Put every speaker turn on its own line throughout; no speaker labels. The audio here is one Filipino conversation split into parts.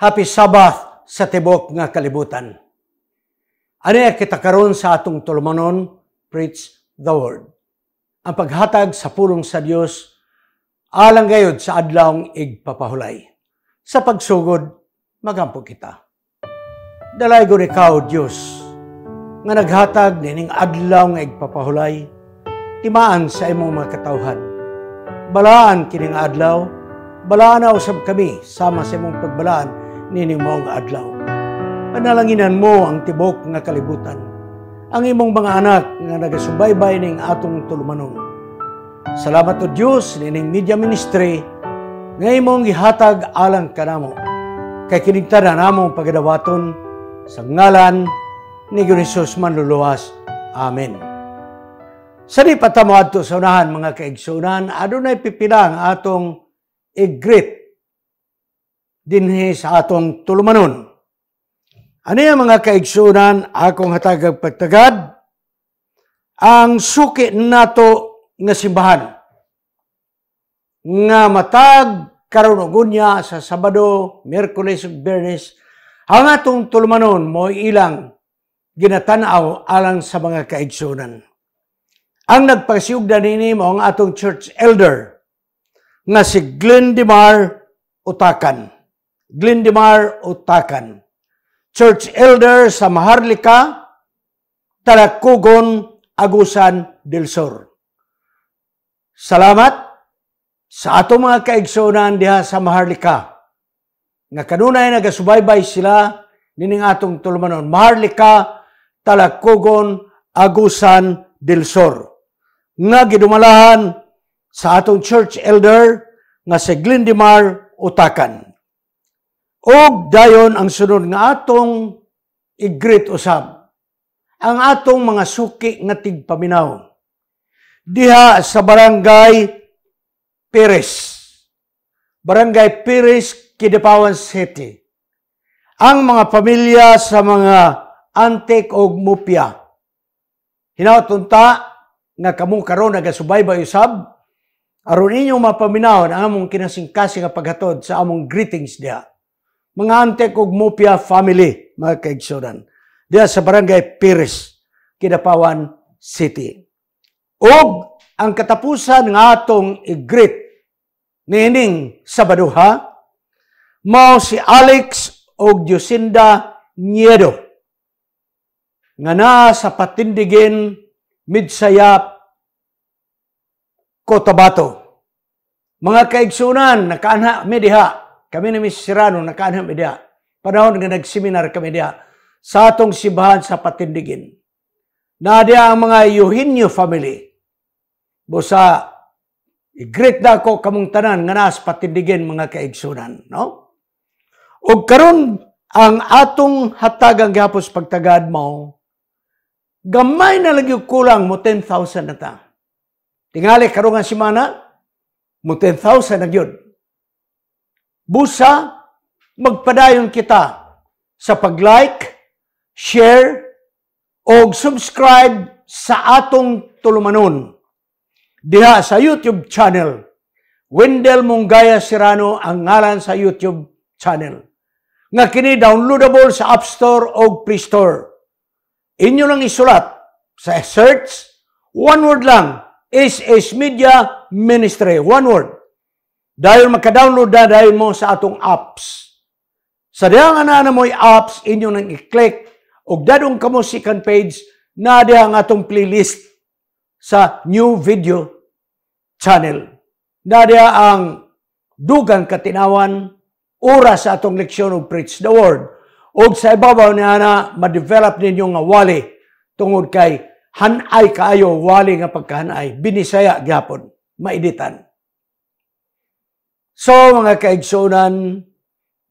Happy Sabbath sa tibok nga kalibutan. Ano kita karon sa atong tulumanon? Preach the Word. Ang paghatag sa pulong sa Dios alang gayod sa adlawng igpapahulay. Sa pagsugod, magampo kita. Dalay gud ikaw, Dios, nga naghatag nining adlaw nga igpapahulay timaan sa imong mga katawhan. Balaan kining adlaw, balaan na usab kami sama sa imong pagbalaan nining mong adlaw. Panalanginan mo ang tibok nga kalibutan. Ang imong mga anak nga nagasubaybay ning atong tulumanon. Salamat o Dios nining media ministry nga imong gihatag alang kanamo. Kay kinigtada namong pagadawaton sa ngalan ni Hesus manluluwas. Amen. Sa di patamad sa unahan mga kaigsunan, adunay pipilang atong atong greet dinhi sa atong tulumanon. Ani ang mga kaigsunan akong hatagag pagtagad ang suki nato nga simbahan nga matag karon gunya sa Sabado, Merkulis, ug ang atong tulumanon mo ilang ginatanaw alang sa mga kaigsunan. Ang nagpasiugdan nini mo ang atong church elder nga si Glendemar Utakan. Glindimar Utakan, Church Elder sa Maharlika, Talakugon, Agusan del Sur. Salamat sa ato mga kaigsoonan diha sa Maharlika. Nga kanunay nagasubaybay sila nining atong tulumanon. Maharlika, Talakugon, Agusan del Sur. Nga gidumalahan sa atong church elder nga si Glindimar Utakan. Og dayon ang sunod nga atong igrit usab. Ang atong mga suki nga tigpaminaw. Diha sa barangay Perez. Barangay Perez, Kidepawan City. Ang mga pamilya sa mga antik og mupya. Hinawatunta nga kamong karon nga nagasubaybay usab aron inyong mapaminawon ang among kinasingkasing nga paghatod sa among greetings diha mga antek og Mopia family, mga kaigsuran. Diya sa barangay Pires, Kidapawan City. ug ang katapusan ng atong igrit nining Sabaduha, mao si Alex og Josinda Niedo nga na sa patindigin midsayap Cotabato. Mga kaigsunan, nakaanha mi kami ni Miss Sirano, nakaanam idea. Panahon nga nagseminar kami idea sa atong sibahan sa patindigin. Na dia ang mga Eugenio family. Busa, i-greet na ako kamong tanan nga nas patindigin mga kaigsunan. No? O karon ang atong hatagang gapos pagtagad mo, gamay na lang lagi kulang mo 10,000 na ta. Tingali karong nga simana, mo 10,000 na gyud. Busa, magpadayon kita sa pag-like, share, o subscribe sa atong tulumanon. Diha sa YouTube channel. Wendell Mungaya Serrano ang ngalan sa YouTube channel. Nga kini downloadable sa App Store o Play Store. Inyo lang isulat sa search, one word lang, SS Media Ministry. One word. Dahil makadownload na dahil mo sa atong apps. Sa diyang anana mo'y apps, inyo nang i-click. O dadong ka mo second page na diyang atong playlist sa new video channel. Na ang dugang katinawan, oras sa atong leksyon o preach the word. O sa ibabaw ni Ana, ma-develop ninyo nga wali tungod kay hanay kaayo wali nga pagkahanay. Binisaya gyapon, maeditan. So mga kaigsunan,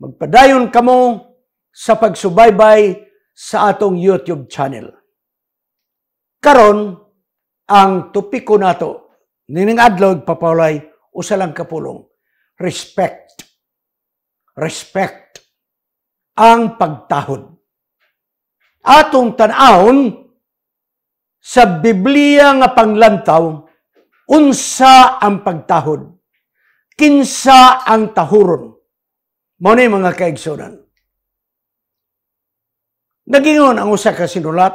magpadayon kamo sa pagsubaybay sa atong YouTube channel. Karon ang topiko nato nining adlaw papawlay usa lang kapulong respect. Respect ang pagtahod. Atong tan-awon sa Biblia nga panglantaw unsa ang pagtahod kinsa ang tahuron. Mao ni mga kaigsunan. Nagingon ang usa ka sinulat,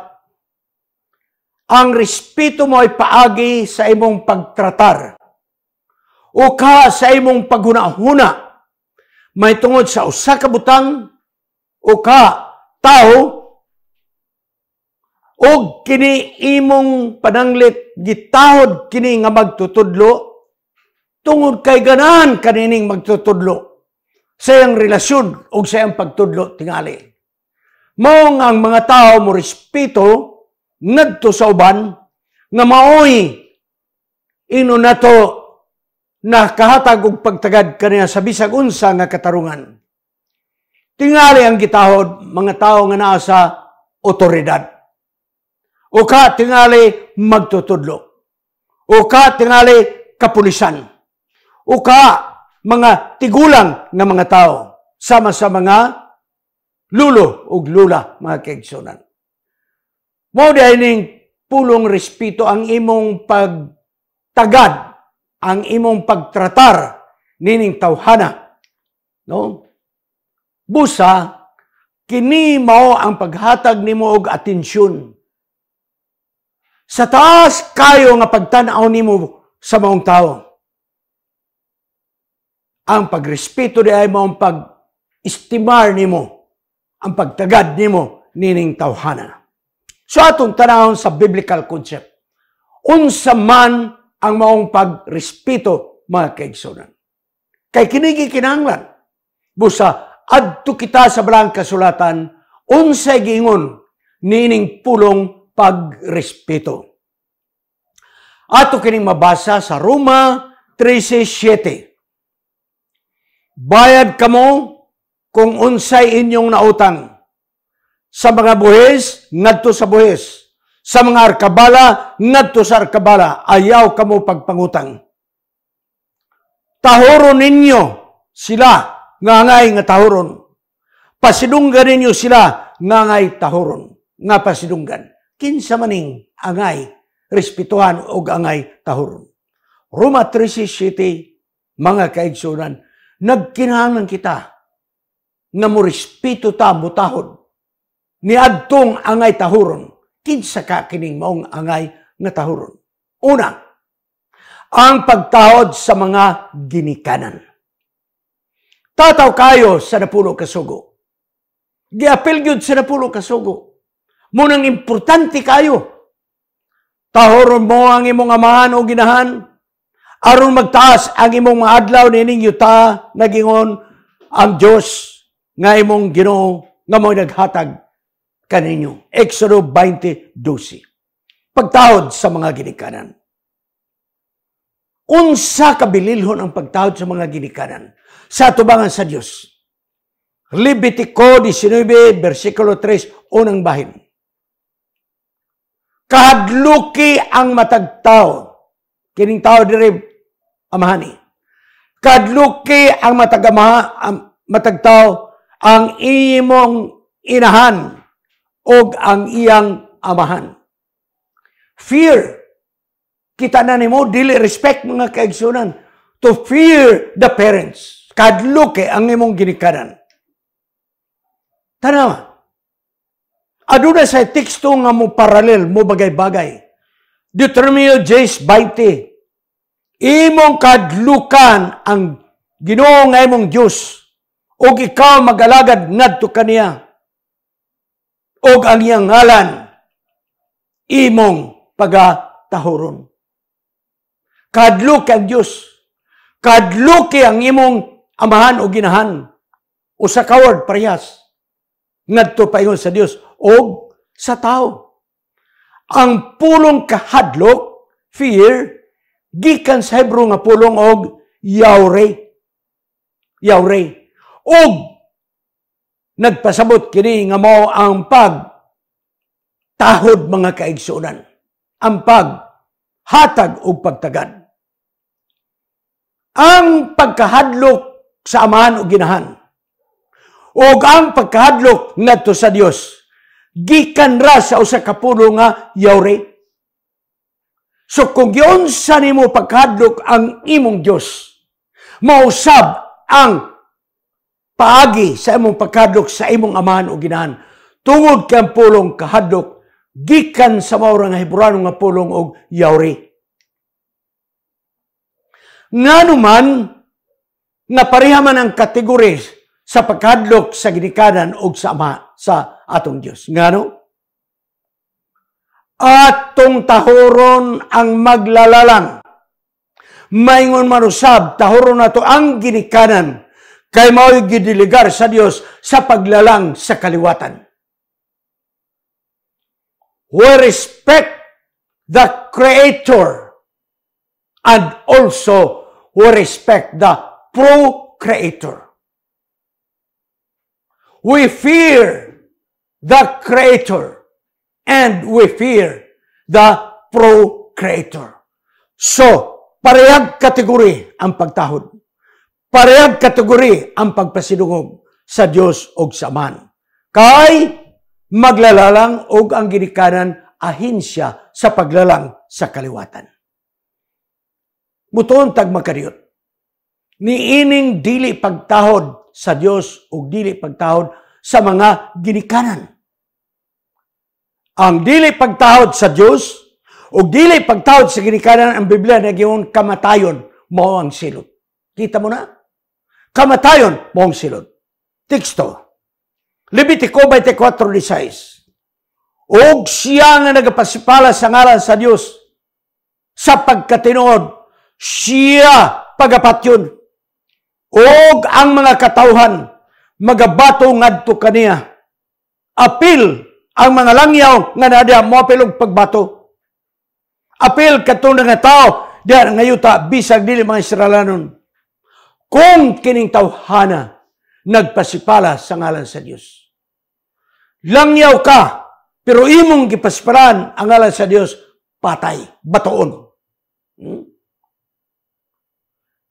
ang respeto mo ay paagi sa imong pagtratar o ka sa imong paghunahuna may tungod sa usa ka butang o ka tao og kini imong pananglit gitahod kini nga magtutudlo Tungod kay ganan kanining magtutudlo sa iyang relasyon o sa iyang pagtudlo tingali. Mao nga ang mga tao mo respeto ngadto sa uban nga maoy ino nato nakahatag og pagtagad kaniya sa bisag unsa nga katarungan. Tingali ang gitahod mga tao nga naa sa otoridad. O ka tingali magtutudlo. O ka tingali kapulisan o ka mga tigulang ng mga tao sama sa mga lulo o lula mga kaigsunan. Mao dining pulong respeto ang imong pagtagad, ang imong pagtratar nining tawhana. No? Busa kini mao ang paghatag nimo og atensyon. Sa taas kayo nga pagtan-aw nimo sa maong tawo. Ang pagrespeto di ay mao ang pag-istimar nimo, ang pagtagad nimo nining tawhana. So atong tanahon sa biblical concept. Unsa man ang maong pagrespeto mga kaigsunan. Kay kinigi kinanglan. Busa adto kita sa barang kasulatan unsa giingon nining pulong pagrespeto. Ato kining mabasa sa Roma 13:7 bayad kamo kung unsay inyong nautang. Sa mga buhis, ngadto sa buhis. Sa mga arkabala, ngadto sa arkabala. Ayaw kamo pagpangutang. Tahuron ninyo sila ngangay nga tahuron. Pasidunggan ninyo sila ngangay tahuron. Nga pasidunggan. Kinsa maning angay, respetuhan og angay tahuron. Roma 3.7, mga kaigsunan, nagkinahanglan kita na mo respeto ta mutahod ni adtong angay tahuron kinsa ka kining maong angay nga tahuron una ang pagtahod sa mga ginikanan tataw kayo sa napulo kasugo giapil gyud sa napulo kasugo munang importante kayo tahuron mo ang imong amahan o ginahan aron magtaas ang imong mga adlaw nining yuta nagingon ang Dios nga imong Ginoo nga mo naghatag kaninyo. Exodo 20:12. Pagtawod sa mga ginikanan. Unsa kabililhon ang pagtawod sa mga ginikanan sa tubangan sa Dios. Levitico 19, versikulo 3, unang bahin. Kadluki ang matagtao. Kining tao dire amahani. Kadluki ang matagama, ang matagtaw, ang imong inahan o ang iyang amahan. Fear. Kita na mo, dili respect mga kaigsunan. To fear the parents. Kadluki ang imong ginikanan. Tanawa. Aduna sa teksto nga mo paralel mo bagay-bagay. Deuteronomy J. 20, imong kadlukan ang Ginoo nga imong Dios og ikaw magalagad ngadto kaniya og ang iyang ngalan imong pagatahuron kadlukan ang Dios kadluki ang imong amahan o ginahan o sa kaward prayas ngadto paingon sa Dios og sa tao ang pulong kahadlok fear gikan sa Hebro nga pulong og Yahweh. Yahweh. Og nagpasabot kini nga mao ang pag tahod mga kaigsunan. Ang pag hatag og pagtagad. Ang pagkahadlok sa amahan o ginahan o ang pagkahadlok nato sa Dios gikan ra sa usa ka puno nga yawre So kung giyon sa nimo pagkadlok ang imong Dios, mausab ang paagi sa imong pagkadlok sa imong amahan o ginahan tungod kang pulong kahadlok gikan sa maura nga Hebrano nga pulong og yauri. Nganuman nga pareha man ang kategories sa pagkadlok sa ginikanan o sa ama sa atong Dios. Ngano? at tong tahoron ang maglalalang. Maingon manusab, tahoron na to ang ginikanan, kay mao'y gidiligar sa Dios sa paglalang sa kaliwatan. We respect the Creator and also we respect the Pro-Creator. We fear the Creator and we fear the procreator. So, parehag kategori ang pagtahod. Parehag kategori ang pagpasidungog sa Dios og sa man. Kay maglalalang og ang ginikanan ahinsya sa paglalang sa kaliwatan. Mutuon tag makariot. Niining dili pagtahod sa Dios og dili pagtahod sa mga ginikanan ang dili pagtahod sa Dios ug dili pagtahod sa ginikanan ang Biblia na giyon kamatayon mao ang silot. Kita mo na? Kamatayon mao ang silot. Teksto. Levitico 24:16. Og siya nga nagapasipala sa ngalan sa Dios sa pagkatinuod siya pagapatyon og ang mga katawhan magabato ngadto kaniya apil ang mga langyaw nga nadya moapil og pagbato. Apil katunang nga tao diha ngayuta bisag dili mga Israelanon. Kung kining tawhana nagpasipala sa ngalan sa Dios. Langyaw ka pero imong gipasiparan ang ngalan sa Dios patay, batoon. Hmm?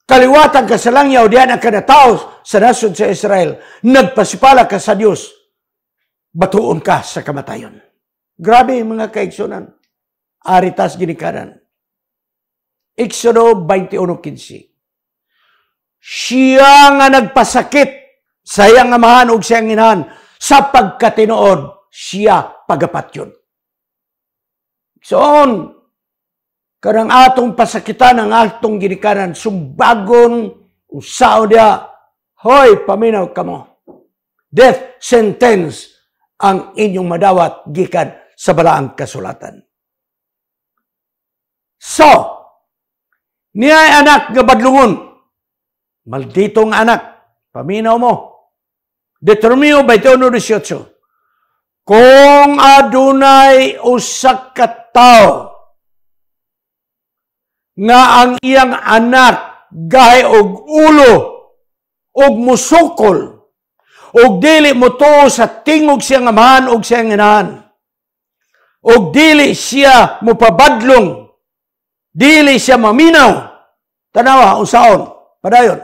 Kaliwatan ka sa langyaw diyan ang kada tao sa nasod sa Israel. Nagpasipala ka sa Dios batuon ka sa kamatayon. Grabe mga kaiksunan. Aritas ginikaran. Exodo 21.15 Siya nga nagpasakit sa iyang amahan o sa iyang inahan sa pagkatinood siya pagapat yun. Soon, karang atong pasakitan ang atong ginikanan sumbagon usaw dia hoy paminaw kamo death sentence ang inyong madawat gikan sa balaang kasulatan. So, niya anak nga badlungon, malditong anak, paminaw mo, determino by Teono 18, kung adunay usak ka tao nga ang iyang anak gahi og ulo og musukol og dili mo to sa tingog siyang amahan ug siyang inahan. Og dili siya mo Dili siya maminaw. Tanawa, usaon. Padayon.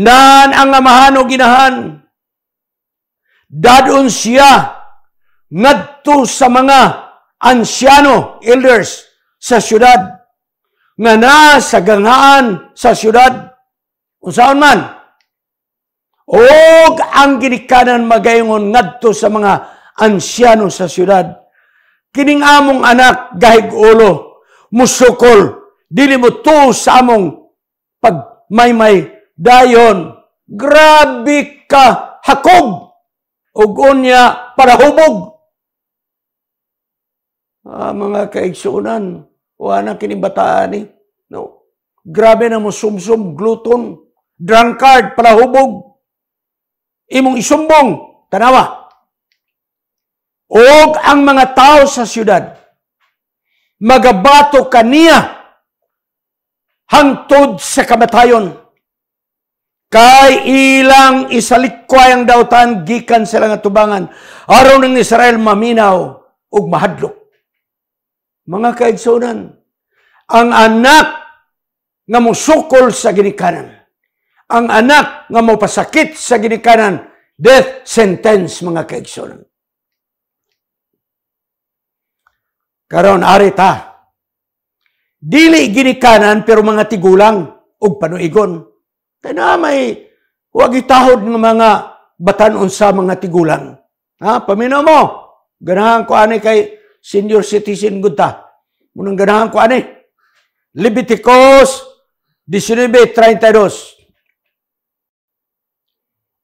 Nan ang amahan o inahan. Dadun siya ngadto sa mga ansyano, elders, sa syudad. Nga na sa ganghaan sa syudad. Usaon man og ang ginikanan magayon ngadto sa mga ansyano sa syudad. Kining among anak gahig ulo, musukol, dili mo to sa among pagmaymay dayon. Grabe ka hakob ug unya para hubog. Ah, mga kaigsunan, wala na kinibataan eh. No. Grabe na mo sumsum, gluton, drunkard, hubog imong isumbong tanawa og ang mga tao sa syudad magabato kaniya hangtod sa kamatayon kay ilang isalikway ang dautan gikan sila nga tubangan araw ng Israel maminaw ug mahadlok mga kaigsoonan ang anak nga mosukol sa ginikanan ang anak nga mapasakit sa ginikanan, death sentence mga kaigsoon. Karon arita, Dili ginikanan pero mga tigulang ug panuigon. Kay na may huwag itahod ng mga batanon sa mga tigulang. Ha, paminaw mo. Ganahan ko ani kay senior citizen gud ta. Munang ganahan ko ani. Leviticus 19:32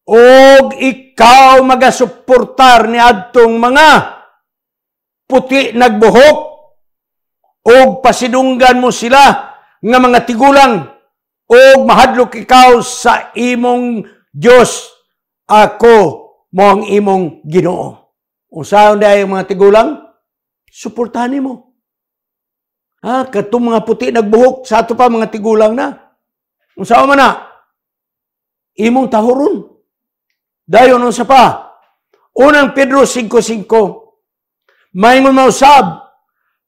og ikaw magasuportar ni adtong mga puti nagbuhok og pasidunggan mo sila nga mga tigulang og mahadlok ikaw sa imong Dios ako mo ang imong Ginoo usaon day ang mga tigulang suportahan nimo ha katong mga puti nagbuhok sa ato pa mga tigulang na unsa man na imong tahuron Dayon unsa pa? Unang Pedro 5.5 Maingon mausab,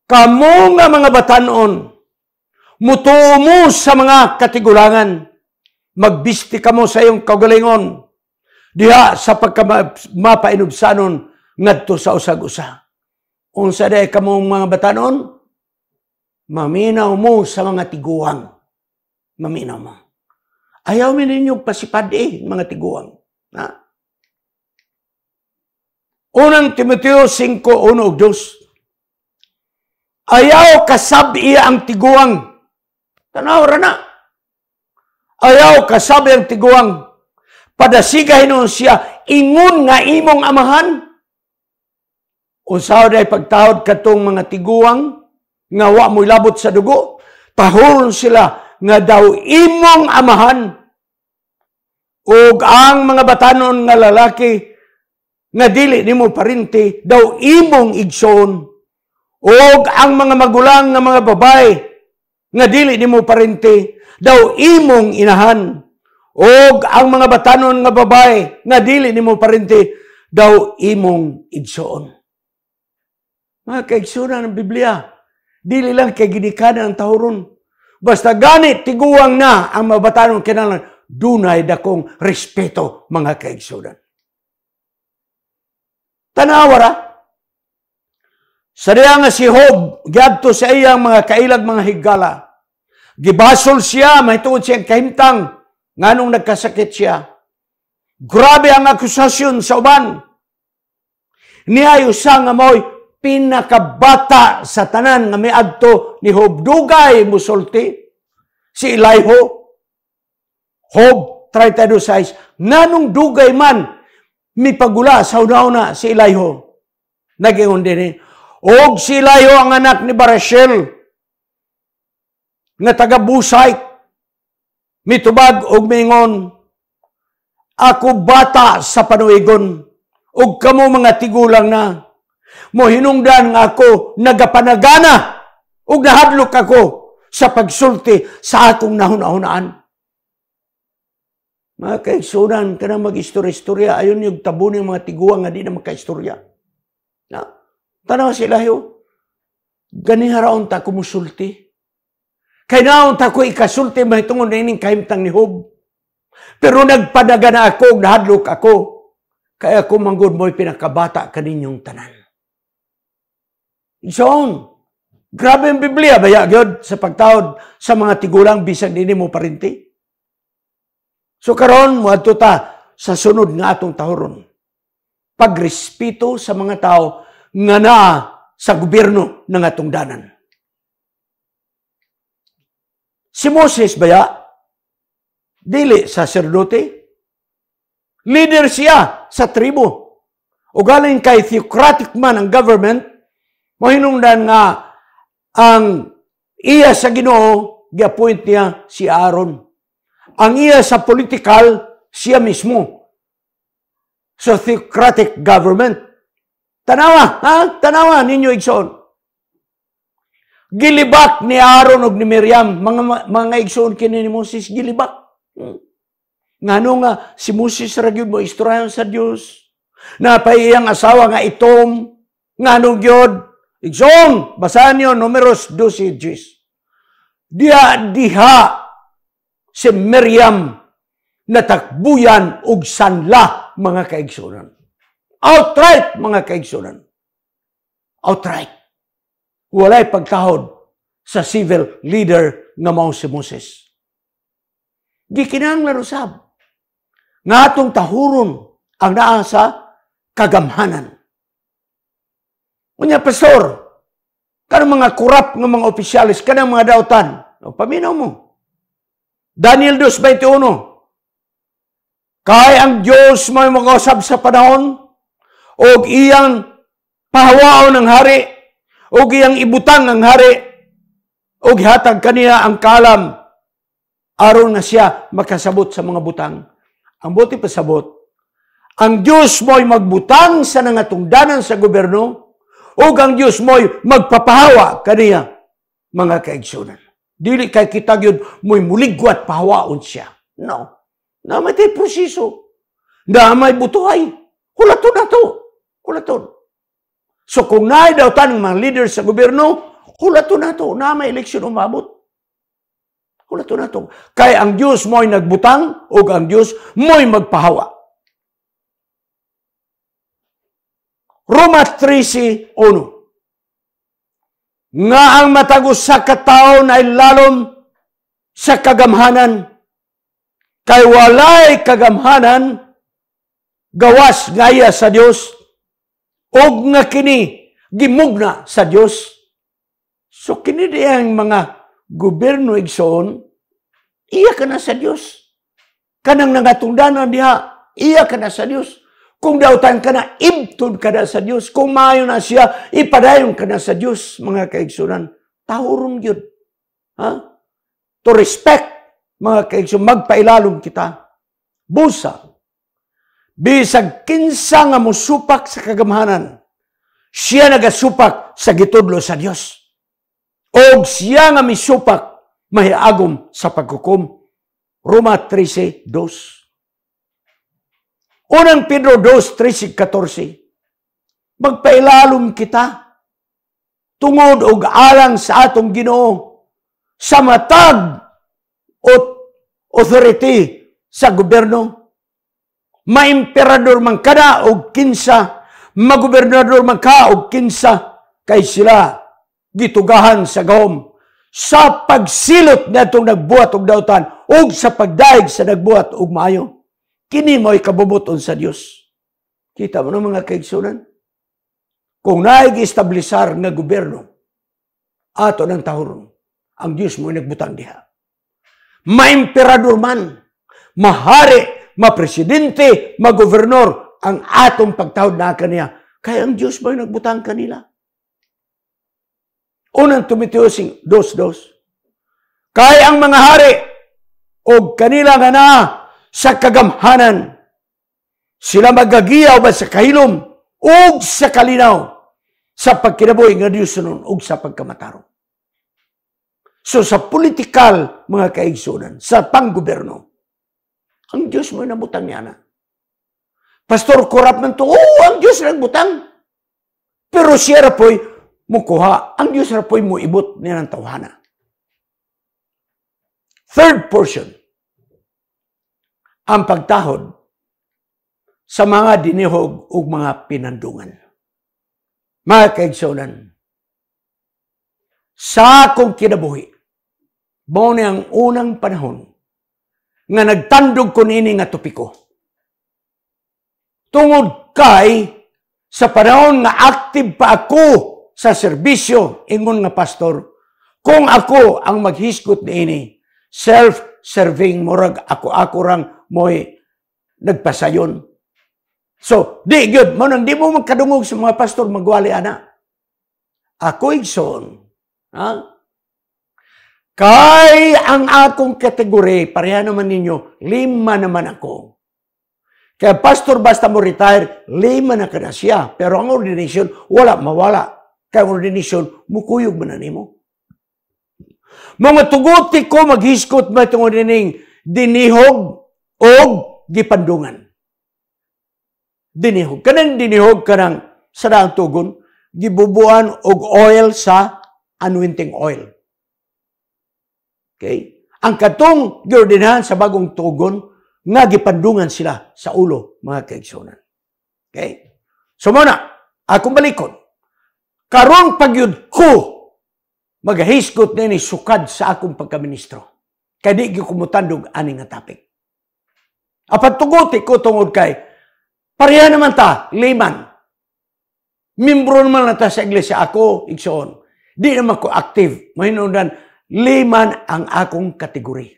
kamo nga mga batanon, mutuo mo sa mga katigulangan, magbisti ka mo sa iyong kagalingon, diha sa pagkamapainubsanon ngadto sa usag-usa. Unsa day kamo mga batanon, maminaw mo sa mga tiguang. Maminaw mo. Ayaw mo ninyo pasipad eh, mga tiguang. Ha? Unang Timoteo 5.1.2 Ayaw kasabi ang tiguang. Tanaw ra na. Ayaw kasabi ang tiguang. Padasigahin nun siya, ingon nga imong amahan. Usaw day pagtawad katong mga tiguang nga wa mo labot sa dugo, tahuron sila nga daw imong amahan. Ug ang mga batanon nga lalaki nga dili nimo parente daw imong igsoon og ang mga magulang nga mga babay nga dili nimo parente daw imong inahan og ang mga batanon nga babay nga dili nimo parente daw imong igsoon mga kaigsunan ng Biblia dili lang kay ginikanan ang tahuron basta ganit tiguang na ang mga batanon kinahanglan dunay dakong respeto mga kaigsunan Kanawara. Sariya nga si Job, giadto sa iyang mga kailag mga higala. Gibasol siya, mahituod siyang kahimtang, nganong nagkasakit siya. Grabe ang akusasyon sa uban. Niya usang nga mo'y pinakabata sa tanan nga may adto ni Hob. Dugay musulti si Eliho. Job 32, nganong dugay man mipagula sa una-una si Eliho. Nagingon din eh. Og si Eliho ang anak ni Barashel, nga taga Busay, mitubag og mingon, ako bata sa panuigon, og kamo mga tigulang na, Mohinungdan hinungdan nga ako nagapanagana, og nahadlok ako sa pagsulti sa akong nahuna-hunaan. Mga kaigsunan, ka na mag-istorya-istorya, ayon yung tabo ng mga tiguang nga di na magka-istorya. Na, tanaw sila yo. Ganiharaon ta musulti. Kay naon ta ko ikasulti mahitungon na ining kahimtang ni Hob. Pero nagpadaga na ako, nahadlok ako. Kaya ako manggod mo'y pinakabata kaninyong tanan. John, grabe ang Biblia, baya, God, sa pagtaod sa mga tigulang bisag dini mo parinti. So karon moadto ta sa sunod nga atong tahoron. Pagrespeto sa mga tao nga na sa gobyerno ng atong danan. Si Moses baya dili sa saserdote leader siya sa tribo. O galing kay theocratic man ang government, mahinungdan nga ang iya sa Ginoo giappoint niya si Aaron ang iya sa political siya mismo. So Theocratic government. Tanawa, ha? Tanawa ninyo igsoon. Gilibak ni Aaron ug ni Miriam, mga mga igsoon kini ni Moses gilibak. Hmm. Ngano nga si Moses ra gyud mo istoryahan sa Dios. Napay iyang asawa nga itom ngano gyud igsoon basahan niyo numeros 12 Dia diha si Miriam natakbuyan og sanla mga kaigsunan. Outright mga kaigsunan. Outright. Walay pagkahod sa civil leader nga mao si Moses. Gikinahanglan usab nga atong tahuron ang naa sa kagamhanan. Unya pastor, kanang mga kurap ng mga opisyalis, kanang mga dautan, o, paminaw mo, Daniel 2.21 Kay ang Diyos may makausap sa panahon o iyang pahawaon ng hari o iyang ibutang ng hari o hatag kaniya ang kalam aron nga siya makasabot sa mga butang. Ang buti pasabot, ang Diyos mo'y magbutang sa nangatungdanan sa gobyerno o ang Diyos mo'y magpapahawa kaniya mga kaigsunan. Dili kay kita yun, mo'y muligwat pahawaon siya. No. Namay tayo proseso. Namay butuhay. Hulaton na to. Hulaton. So kung naay daw tanong mga leaders sa gobyerno, hulaton na to. Namay eleksyon umabot. Hulaton na to. Kay ang Diyos mo'y nagbutang o ang Diyos mo'y magpahawa. Roma 13.1 nga ang matag usa ka taon ay lalom sa kagamhanan kay walay kagamhanan gawas gaya sa Dios og nga kini gimugna sa Dios so kini diyang mga gobyerno igsoon iya ka sa Dios kanang nagatungdanan diha iya ka sa Dios kung dautan ka na, ibtod ka na sa Dios. Kung maayo na siya, ipadayon ka na sa Dios, mga kaigsunan. Tahurom yun. Ha? To respect, mga kaigsunan, magpailalom kita. Busa. Bisag kinsa nga musupak sa kagamhanan, siya nagasupak sa gitudlo sa Dios. O siya nga misupak, mahiagom sa pagkukom. Roma 13.2 Unang Pedro 2, 13, Magpailalom kita tungod og alang sa atong Ginoo sa matag o authority sa gobyerno. Maimperador man kada og kinsa, magobernador man ka og kinsa kay sila gitugahan sa gahom sa pagsilot na itong nagbuhat og dautan ug sa pagdaig sa nagbuhat og maayo. Kini mo'y kabubuton sa Dios. Kita mo no mga kaigsunan? Kung naig establisar nga gobyerno, ato ng tahuron, ang Dios mo nagbutang diha. Maimperador man, mahari, mapresidente, magobernador, ang atong pagtawad na kaniya. Kaya ang Dios mo'y nagbutang kanila. Unang dos-dos. Kaya ang mga hari o kanila nga na sa kagamhanan. Sila magagiyaw ba sa kahilom ug sa kalinaw sa pagkinabuhi nga Dios nun ug sa pagkamatarong. So sa political mga kaigsunan, sa panggoberno, ang Dios mo nabutang niya na. Pastor, korap man to. Oo, oh, ang Dios lang butang. Pero siya rapoy, mukuha. Ang Dios rapoy mo ibot niya ng tawhana. Third portion, ang pagtahod sa mga dinihog ug mga pinandungan. Mga kaigsoonan, sa akong kinabuhi, mao ni ang unang panahon nga nagtandog ko nini nga tupiko. Tungod kay sa panahon nga active pa ako sa serbisyo ingon nga pastor, kung ako ang maghisgot niini, self-serving murag ako ako rang mo'y nagpasayon. So, di good. mo nang di mo magkadungog sa mga pastor, magwali ana. Ako igsoon. Ha? Kay ang akong kategory, pareha naman ninyo, lima naman ako. Kaya pastor, basta mo retire, lima na ka na siya. Pero ang ordination, wala, mawala. Kaya ang ordination, mukuyog man na nimo. Mga tuguti ko, maghiskot ba itong ordining dinihog og gipandungan. Dinihog. Kanang dinihog kanang sa daang tugon, gibubuan og oil sa anointing oil. Okay? Ang katong giordinahan sa bagong tugon, nga gipandungan sila sa ulo, mga kaigsunan. Okay? So muna, akong balikon. Karong pagyud ko, magahisgot na ni sukad sa akong pagkaministro. Kaya di ko kumutandog aning nga topic. Apat tuguti ko tungod kay. Pareha naman ta, liman. Mimbro naman na ta sa iglesia ako, igsoon. Di naman ko active. Mahinunan, liman ang akong kategori.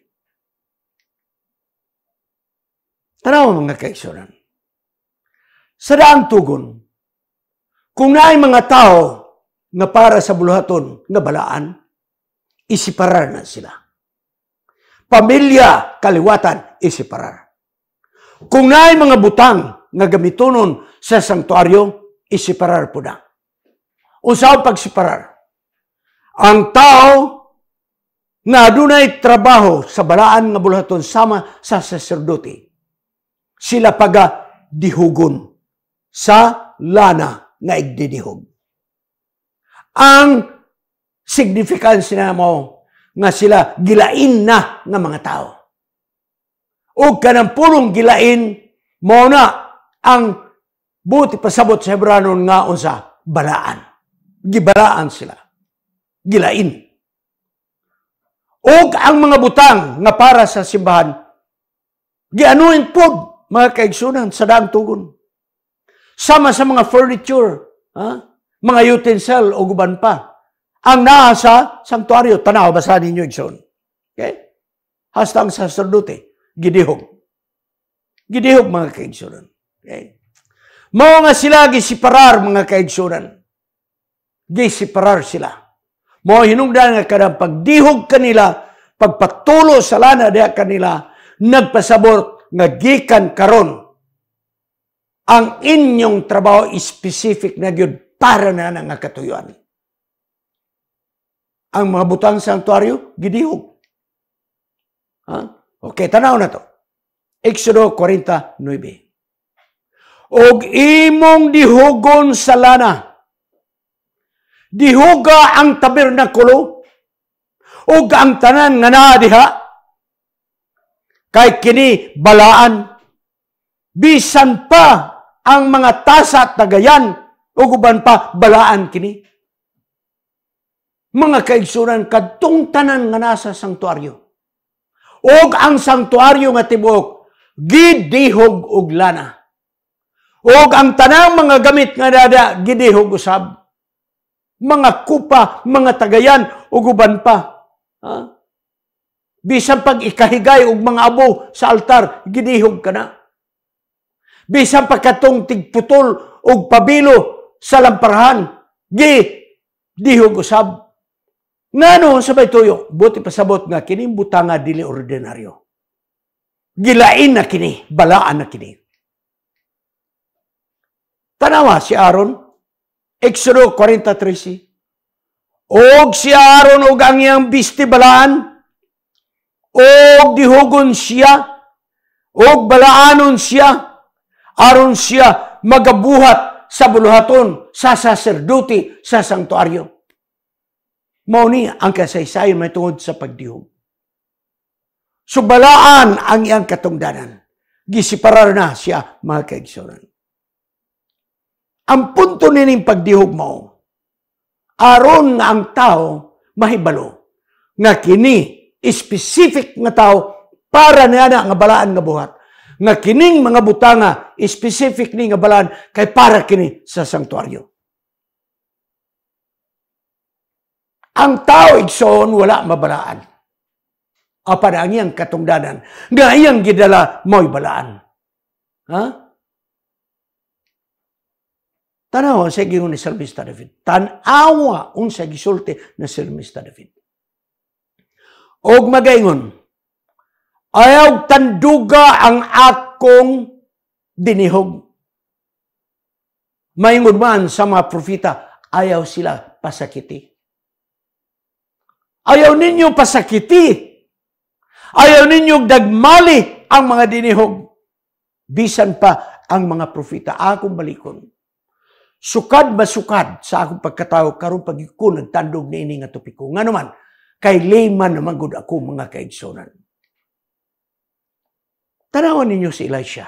Tanaw mga kaisonan. Sa daang tugon, kung naay mga tao na para sa buluhaton na balaan, isiparar na sila. Pamilya, kaliwatan, isiparar. Kung naay mga butang nga gamitonon sa santuaryo, isiparar po na. Usaw pagsiparar. Ang tao nga dunay trabaho sa balaan nga bulhaton sama sa saserdote. Sila paga dihugon sa lana nga igdidihog. Ang significance na mo nga sila gilain na ng mga tao o kanang pulong gilain, mo na ang buti pasabot sa Hebranon nga unsa balaan. Gibalaan sila. Gilain. O ang mga butang nga para sa simbahan, gianuin pod mga kaigsunan sa daang tugon. Sama sa mga furniture, ha? mga utensil o guban pa. Ang naa sa sanktuaryo, tanaw, basahin ninyo, Igson. Okay? Hasta ang sacerdote gidihog. Gidihog mga kaigsuran. Okay? Mao nga sila gisiparar mga kaigsuran. Gisiparar sila. Mao hinungdan nga kada pagdihog kanila, pagpatulo sa lana diha kanila, nagpasabot nga gikan karon ang inyong trabaho specific na gyud para na nga katuyuan. Ang mga butang santuaryo gidihog. Ha? Okay, tanaw na to. Exodo 49. Og imong dihugon sa lana. Dihuga ang tabernakulo. Og ang tanan nga naa Kay kini balaan. Bisan pa ang mga tasa at tagayan. O guban pa balaan kini. Mga kaigsunan, kadtong tanan nga nasa sangtuaryo ug ang sangtuaryo nga tibuok gidihog og lana. Ug ang tanang mga gamit nga dada gidihog usab. Mga kupa, mga tagayan ug uban pa. Ha? Bisan pag ikahigay og mga abo sa altar, gidihog kana. Bisan pag katong tigputol og pabilo sa lamparhan, gi dihog usab. Nga noon sabay tuyo, buti pasabot nga kini butanga dili ordinaryo. Gilain na kini, balaan na kini. Tanawa si Aaron, Exodo 43. Og si Aaron og ang iyang bisti balaan, og dihugon siya, og balaanon siya, aron siya magabuhat sa buluhaton, sa saserdote, sa sanktuaryo. Mao ni ang kasaysayon matungod sa pagdihom. Subalaan ang iyang katungdanan. Gisiparar na siya mga kaigsuran. Ang punto nining pagdihog mo, aron nga ang tao mahibalo nga kini specific nga tao para niana nga balaan nga buhat nga kining mga butanga specific ni nga balaan kay para kini sa sanktuaryo. Ang tao igsoon wala mabalaan. Apan ang iyang katungdanan, nga iyang gidala mo'y balaan. Ha? Tanawa sa gino ni Salmista David. Tanawa unsa gisulti na Salmista David. Og magayon, ayaw tanduga ang akong dinihog. Mayingon man sa mga profita, ayaw sila pasakiti. Ayaw ninyo pasakiti. Ayaw ninyo dagmali ang mga dinihog. Bisan pa ang mga profita. Akong balikon. Sukad masukad sa akong pagkatao karong pag ko nagtandog na ini nga topiko. Nga naman, kay layman naman gud ako mga kaigsonan. Tanawan ninyo si Elisha.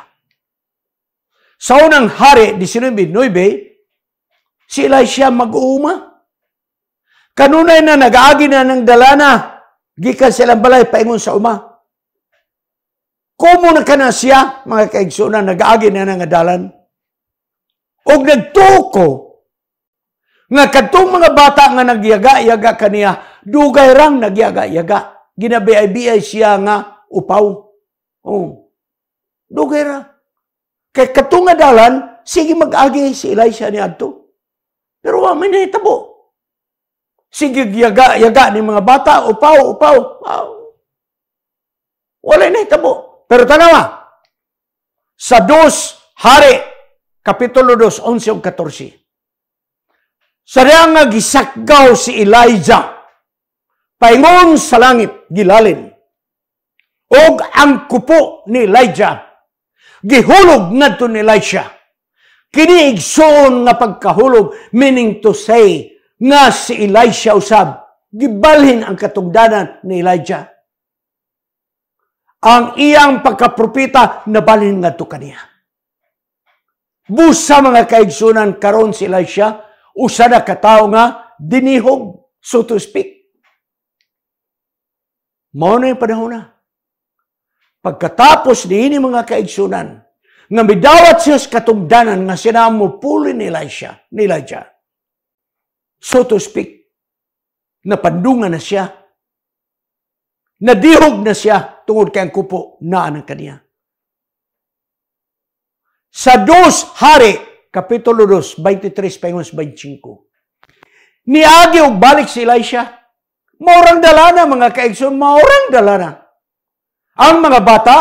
Sa unang hari, 19.9, si Elisha mag-uuma. Kanunay na nagaagi na ng dalana, gikan silang balay paingon sa uma. Komo na ka na siya, mga kaigsunan, nagaagi na ng dalan. Og nagtuko, nga katong mga bata nga nagyaga-yaga kaniya, dugay rang nagyaga-yaga. Ginabiay-biay siya nga upaw. Oh. Dugay ra. Kay katong nga dalan, sige mag-agi si Elisha ni Adto. Pero wa man tabo. Sige, yaga, yaga ni mga bata, upaw, upaw. Wow. Wala na tabo. Pero tanawa, sa dos, hari, kapitulo 2, 11 o 14. Sariya nga gisakgaw si Elijah, paingon sa langit, gilalin. Og ang kupo ni Elijah, gihulog ngadto ni Elijah, Kini igsoon nga pagkahulog, meaning to say, nga si Elisha usab gibalhin ang katungdanan ni Elijah ang iyang pagkapropita nabalhin ngadto kaniya busa mga kaigsunan karon si Elisha usa na katawo nga dinihog so to speak mao na yung panahon na pagkatapos niini mga kaigsunan nga midawat siya sa katungdanan nga sinamo puli ni Elisha ni Elijah so to speak, napandungan na siya, nadihog na siya tungod kay ang kupo na ang kaniya. Sa dos hari, Kapitulo 2, 23, pangos 25. Niagi og balik si Elisha. Maurang dalana mga kaigsoon, maurang dalana. Ang mga bata,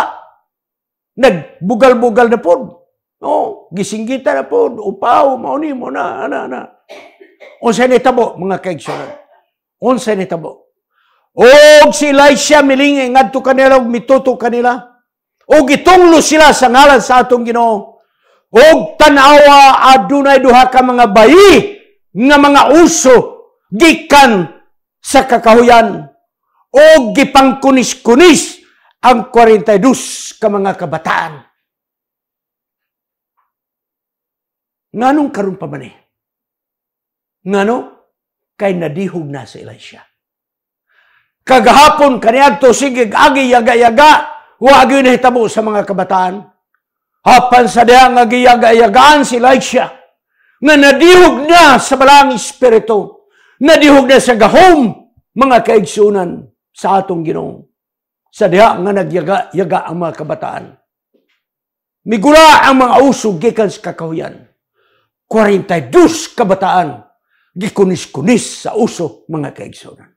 nagbugal-bugal na po. No, oh, gising kita na po, upaw, mauni mo na, ana, ana. Unsa nitabo mga kaigsunan? Unsa nitabo? Og si Elisha milingi ngadto kanila og mituto kanila. Og gitunglo sila sa ngalan sa atong Ginoo. Og tanawa adunay duha ka mga bayi nga mga uso gikan sa kakahuyan og gipangkunis-kunis ang 42 ka mga kabataan. Nganong karon pa man eh? Ngano? Kay nadihog na sa Elisha. Kagahapon kaniadto sige agi yaga yaga wa agi na nahitabo sa mga kabataan. Hapan sa diha nga giyaga yagaan si Elisha nga nadihog na sa balang espiritu, nadihog na sa gahom mga kaigsunan sa atong Ginoo. Sa diha nga nagyaga-yaga ang mga kabataan. Migula ang mga usog gikan sa kakahuyan. 42 kabataan gikunis-kunis sa uso mga kaigsunan.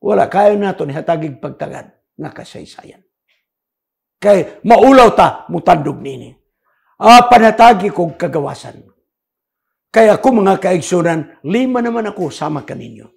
Wala kayo nato ni hatagig pagtagad nga kasaysayan. Kay maulaw ta mutandog nini. Ah, panatagi kog kagawasan. Kaya ako mga kaigsunan, lima naman ako sama kaninyo.